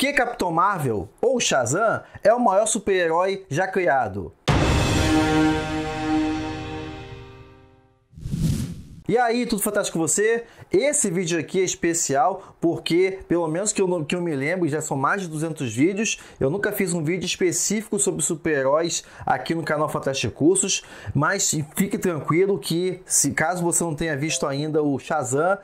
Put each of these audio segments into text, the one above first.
que Capitão Marvel, ou Shazam, é o maior super-herói já criado. E aí, tudo fantástico com você? Esse vídeo aqui é especial porque, pelo menos que eu, que eu me lembro, já são mais de 200 vídeos. Eu nunca fiz um vídeo específico sobre super-heróis aqui no canal Fantástico Cursos, mas fique tranquilo que, se caso você não tenha visto ainda o Shazam,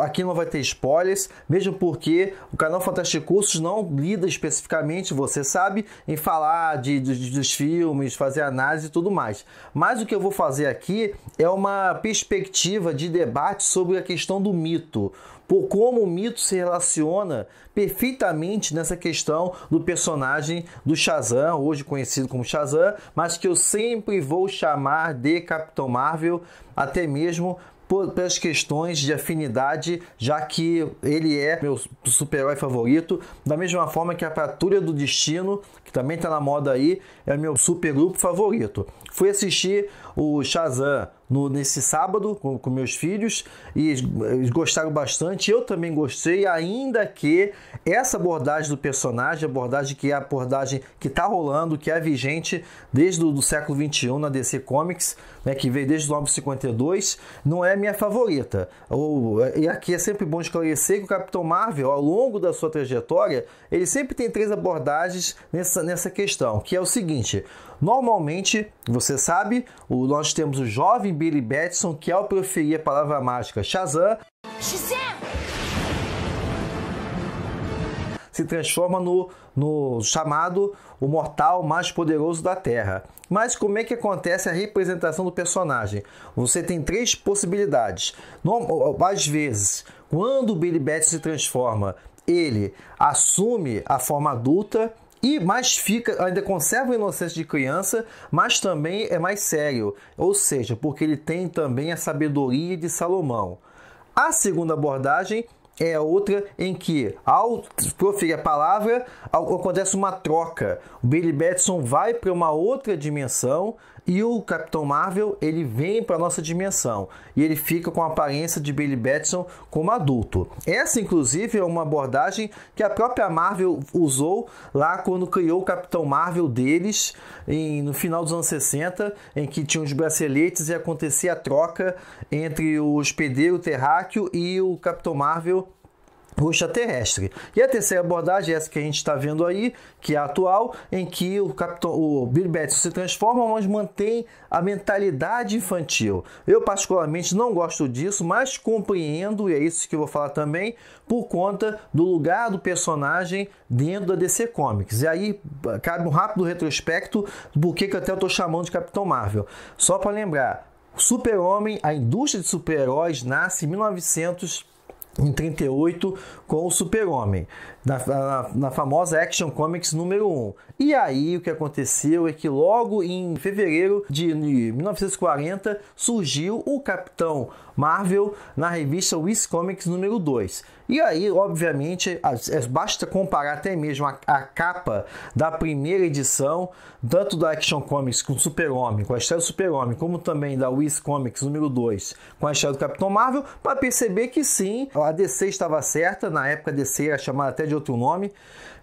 Aqui não vai ter spoilers, mesmo porque o canal Fantástico Cursos não lida especificamente, você sabe, em falar de, de, dos filmes, fazer análise e tudo mais. Mas o que eu vou fazer aqui é uma perspectiva de debate sobre a questão do mito por como o mito se relaciona perfeitamente nessa questão do personagem do Shazam, hoje conhecido como Shazam, mas que eu sempre vou chamar de Capitão Marvel, até mesmo por, pelas questões de afinidade, já que ele é meu super-herói favorito, da mesma forma que a Patrulha do Destino, que também está na moda aí, é meu supergrupo favorito. Fui assistir o Shazam no, nesse sábado com, com, meus filhos e eles gostaram bastante. Eu também gostei, ainda que essa abordagem do personagem, abordagem que é a abordagem que está rolando, que é vigente desde o século XXI na DC Comics, né, que veio desde o 52 não é minha favorita. Ou, e aqui é sempre bom esclarecer que o Capitão Marvel, ao longo da sua trajetória, ele sempre tem três abordagens nessa, nessa questão, que é o seguinte: Normalmente, você sabe, o, nós temos o jovem Billy Batson, que ao é proferir a palavra mágica Shazam, Shazam! se transforma no, no chamado o mortal mais poderoso da Terra. Mas como é que acontece a representação do personagem? Você tem três possibilidades. às vezes, quando o Billy Batson se transforma, ele assume a forma adulta e mais fica, ainda conserva a inocência de criança, mas também é mais sério, ou seja, porque ele tem também a sabedoria de Salomão. A segunda abordagem é outra em que, ao proferir a palavra, acontece uma troca. O Billy Batson vai para uma outra dimensão, e o Capitão Marvel, ele vem para nossa dimensão e ele fica com a aparência de Billy Batson como adulto. Essa, inclusive, é uma abordagem que a própria Marvel usou lá quando criou o Capitão Marvel deles em, no final dos anos 60, em que tinha os braceletes e acontecia a troca entre o hospedeiro terráqueo e o Capitão Marvel Puxa terrestre. E a terceira abordagem, é essa que a gente está vendo aí, que é a atual, em que o capitão, o Bill Batson se transforma, mas mantém a mentalidade infantil. Eu, particularmente, não gosto disso, mas compreendo, e é isso que eu vou falar também, por conta do lugar do personagem dentro da DC Comics. E aí cabe um rápido retrospecto do que, que até eu estou chamando de Capitão Marvel. Só para lembrar, Super-Homem, a indústria de super-heróis, nasce em 1900 em 38 com o Super-Homem, na, na, na, famosa Action Comics número 1. E aí o que aconteceu é que logo em fevereiro de 1940 surgiu o Capitão Marvel na revista Wiz Comics número 2. E aí, obviamente, é, basta comparar até mesmo a, a capa da primeira edição, tanto da Action Comics com Super-Homem, com a história do Super-Homem, como também da Wiz Comics número 2, com a história do Capitão Marvel, para perceber que sim, a DC estava certa, na época a DC era chamada até de outro nome,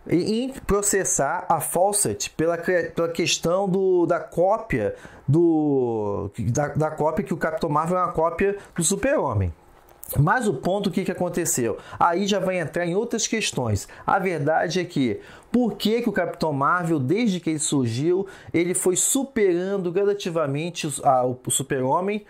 em processar a Fawcett pela, pela questão do, da cópia do da, da cópia que o Capitão Marvel é uma cópia do Super-Homem. Mas o ponto que, que aconteceu? Aí já vai entrar em outras questões. A verdade é que por que, que o Capitão Marvel, desde que ele surgiu, ele foi superando gradativamente o Super-Homem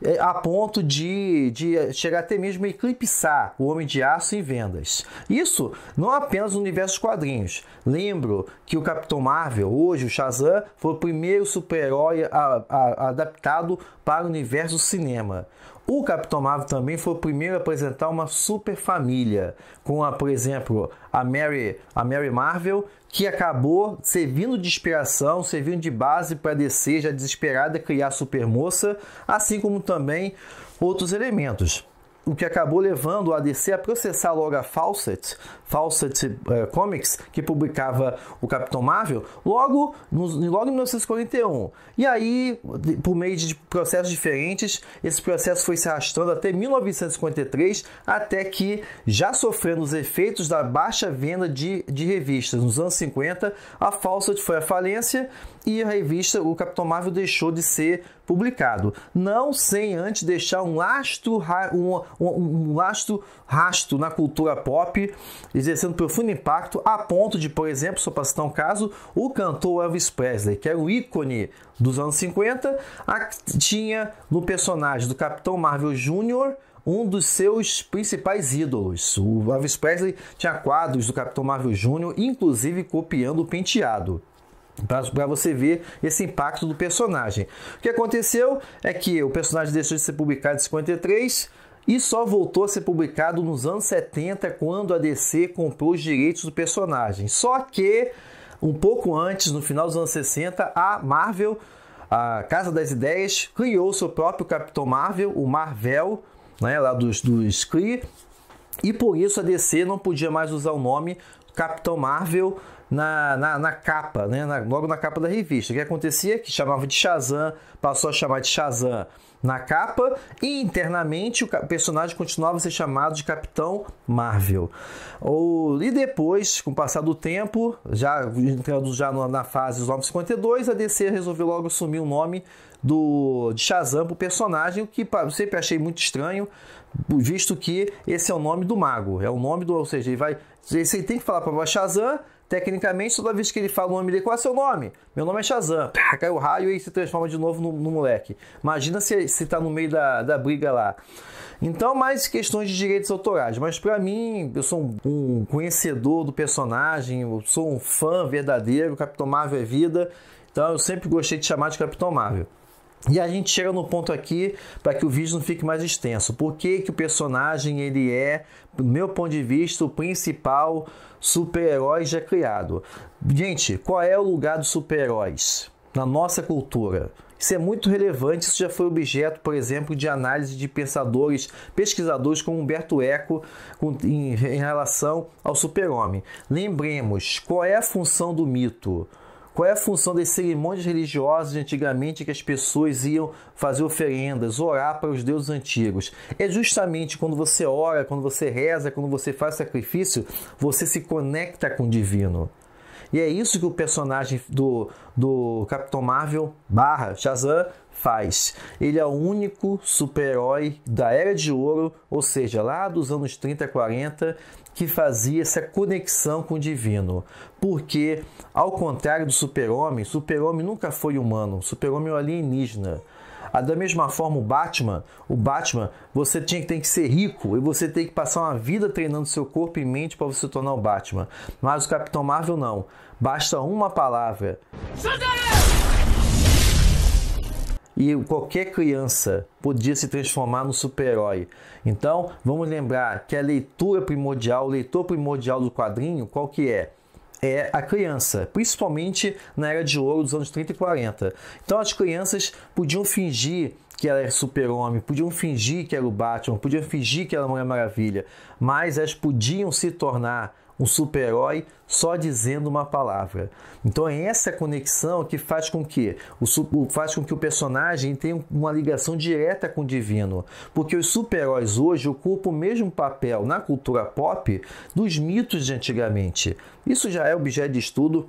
é, a ponto de, de chegar até mesmo a eclipsar o Homem de Aço em vendas. Isso não apenas no universo dos quadrinhos. Lembro que o Capitão Marvel, hoje o Shazam, foi o primeiro super-herói adaptado para o universo cinema. O Capitão Marvel também foi o primeiro a apresentar uma super família, com, a, por exemplo, a Mary, a Mary Marvel, que acabou servindo de inspiração, servindo de base para descer já desesperada criar a moça, assim como também outros elementos o que acabou levando a DC a processar logo a Fawcett, Fawcett eh, Comics, que publicava o Capitão Marvel, logo, no, logo em 1941. E aí, por meio de processos diferentes, esse processo foi se arrastando até 1953, até que, já sofrendo os efeitos da baixa venda de, de revistas nos anos 50, a Fawcett foi à falência e a revista, o Capitão Marvel, deixou de ser publicado. Não sem antes deixar um lastro, um, um, um lastro rasto na cultura pop, exercendo profundo impacto, a ponto de, por exemplo, só para citar um caso, o cantor Elvis Presley, que era um ícone dos anos 50, tinha no personagem do Capitão Marvel Jr um dos seus principais ídolos. O Elvis Presley tinha quadros do Capitão Marvel Jr., inclusive copiando o penteado. Para você ver esse impacto do personagem. O que aconteceu é que o personagem deixou de ser publicado em 1953 e só voltou a ser publicado nos anos 70, quando a DC comprou os direitos do personagem. Só que, um pouco antes, no final dos anos 60, a Marvel, a Casa das Ideias, criou seu próprio Capitão Marvel, o Marvel, né, lá dos, dos Kree, e por isso a DC não podia mais usar o nome Capitão Marvel na, na, na capa, né? Na, logo na capa da revista. O que acontecia? Que chamava de Shazam, passou a chamar de Shazam na capa e internamente o personagem continuava a ser chamado de Capitão Marvel. Ou, e depois, com o passar do tempo, já entrando já na fase dos 952, a DC resolveu logo assumir o nome do de Shazam para o personagem, o que eu sempre achei muito estranho, visto que esse é o nome do mago, é o nome do, ou seja, ele vai você tem que falar para Shazam. Tecnicamente, toda vez que ele fala o nome dele, qual é seu nome? Meu nome é Shazam. Pá, cai o raio e aí se transforma de novo no, no moleque. Imagina se, se tá no meio da, da briga lá. Então, mais questões de direitos autorais. Mas para mim, eu sou um, um, conhecedor do personagem, eu sou um fã verdadeiro, Capitão Marvel é vida. Então, eu sempre gostei de chamar de Capitão Marvel. E a gente chega no ponto aqui para que o vídeo não fique mais extenso. Por que, que o personagem ele é, do meu ponto de vista, o principal super-herói já criado? Gente, qual é o lugar dos super-heróis na nossa cultura? Isso é muito relevante, isso já foi objeto, por exemplo, de análise de pensadores, pesquisadores como Humberto Eco com, em, em relação ao super-homem. Lembremos, qual é a função do mito? Qual é a função das cerimônias religiosas de antigamente que as pessoas iam fazer oferendas, orar para os deuses antigos? É justamente quando você ora, quando você reza, quando você faz sacrifício, você se conecta com o divino. E é isso que o personagem do, do Capitão Marvel barra Shazam faz. Ele é o único super-herói da Era de Ouro, ou seja, lá dos anos 30, 40, que fazia essa conexão com o divino. Porque, ao contrário do super-homem, super-homem nunca foi humano, super-homem é alienígena. Ah, da mesma forma, o Batman, o Batman, você tinha, tem que ser rico e você tem que passar uma vida treinando seu corpo e mente para você tornar o Batman. Mas o Capitão Marvel não. Basta uma palavra. E qualquer criança podia se transformar no super-herói. Então, vamos lembrar que a leitura primordial, o leitor primordial do quadrinho, qual que é? é a criança, principalmente na era de ouro dos anos 30 e 40. Então as crianças podiam fingir que ela era super-homem, podiam fingir que era o Batman, podiam fingir que era a Mulher Maravilha, mas elas podiam se tornar um super-herói só dizendo uma palavra. Então é essa conexão que faz com que o, faz com que o personagem tenha uma ligação direta com o divino, porque os super-heróis hoje ocupam o mesmo papel na cultura pop dos mitos de antigamente. Isso já é objeto de estudo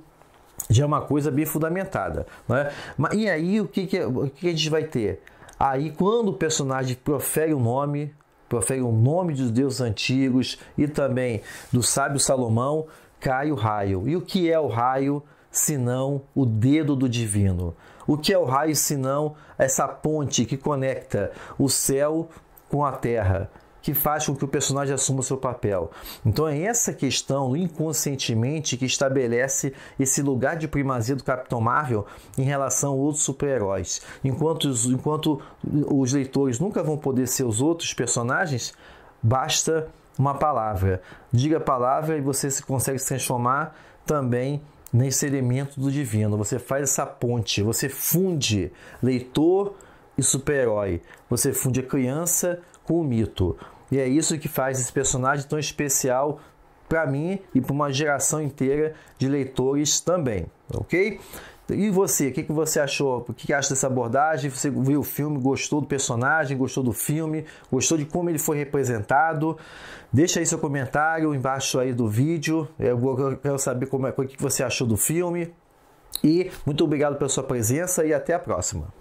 já é uma coisa bem fundamentada, né? E aí o que, que, o que a gente vai ter? Aí quando o personagem profere o nome, profere o nome dos deuses antigos e também do sábio Salomão, cai o raio. E o que é o raio senão o dedo do divino? O que é o raio senão essa ponte que conecta o céu com a terra? que faz com que o personagem assuma o seu papel. Então é essa questão inconscientemente que estabelece esse lugar de primazia do Capitão Marvel em relação a outros super-heróis. Enquanto, os, enquanto os leitores nunca vão poder ser os outros personagens, basta uma palavra. Diga a palavra e você se consegue se transformar também nesse elemento do divino. Você faz essa ponte, você funde leitor e super-herói. Você funde a criança com o mito. E é isso que faz esse personagem tão especial para mim e para uma geração inteira de leitores também, ok? E você, o que, que você achou? O que, que acha dessa abordagem? Você viu o filme, gostou do personagem, gostou do filme, gostou de como ele foi representado? Deixa aí seu comentário embaixo aí do vídeo. Eu quero saber como é, o que você achou do filme. E muito obrigado pela sua presença e até a próxima.